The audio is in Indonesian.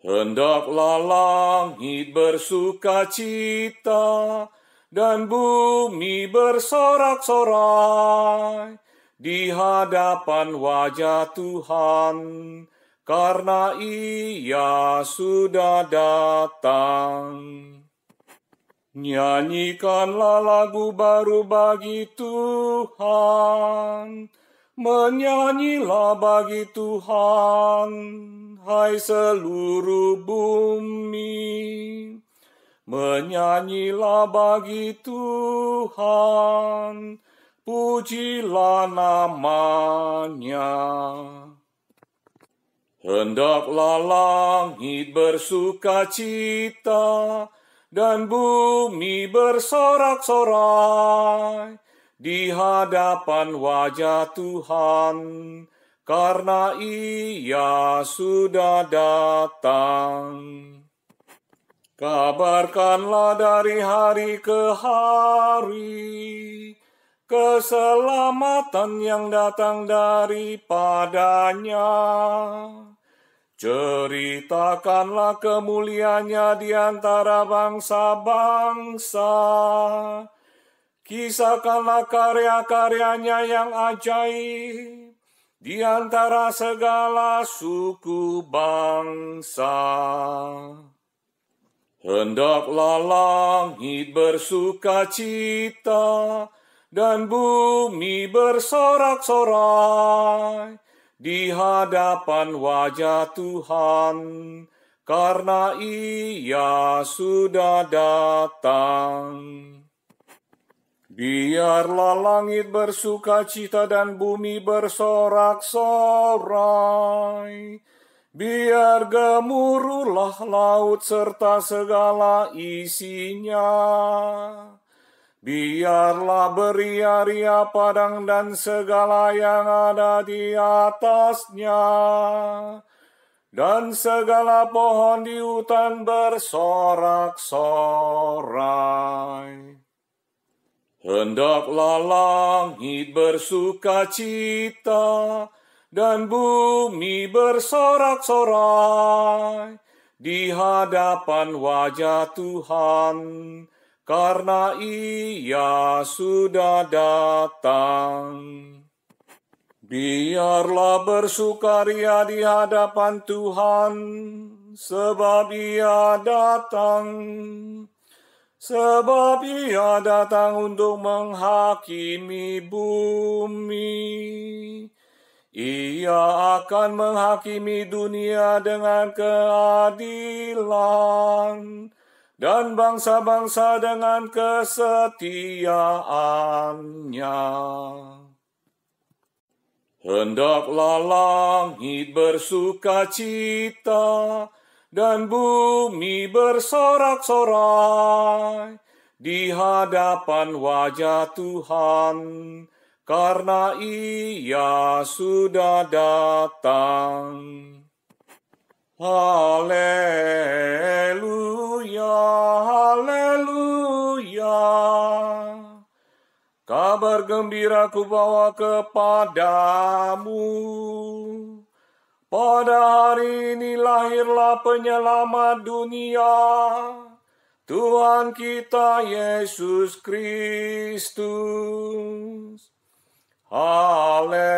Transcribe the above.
Hendaklah langit bersuka cita dan bumi bersorak-sorai di hadapan wajah Tuhan, karena Ia sudah datang. Nyanyikanlah lagu baru bagi Tuhan, menyanyilah bagi Tuhan hai seluruh bumi. Menyanyilah bagi Tuhan, pujilah namanya. Hendaklah langit bersuka cita dan bumi bersorak-sorai di hadapan wajah Tuhan karena ia sudah datang. Kabarkanlah dari hari ke hari keselamatan yang datang daripadanya. Ceritakanlah kemuliaannya di antara bangsa-bangsa. Kisahkanlah karya-karyanya yang ajaib di antara segala suku bangsa. Hendaklah langit bersuka cita dan bumi bersorak-sorai di hadapan wajah Tuhan, karena Ia sudah datang. Biarlah langit bersuka cita dan bumi bersorak-sorai. Biar gemuruhlah laut serta segala isinya. Biarlah beria-ria padang dan segala yang ada di atasnya. Dan segala pohon di hutan bersorak-sorai Hendaklah langit bersuka cita dan bumi bersorak-sorai di hadapan wajah Tuhan karena ia sudah datang. Biarlah bersukaria di hadapan Tuhan sebab ia datang sebab ia datang untuk menghakimi bumi. Ia akan menghakimi dunia dengan keadilan dan bangsa-bangsa dengan kesetiaannya. Hendaklah langit bersuka cita, dan bumi bersorak-sorai di hadapan wajah Tuhan, karena Ia sudah datang. Haleluya, haleluya. Kabar gembira ku bawa kepadamu pada hari ini lahirlah penyelamat dunia, Tuhan kita Yesus Kristus. Haleluya.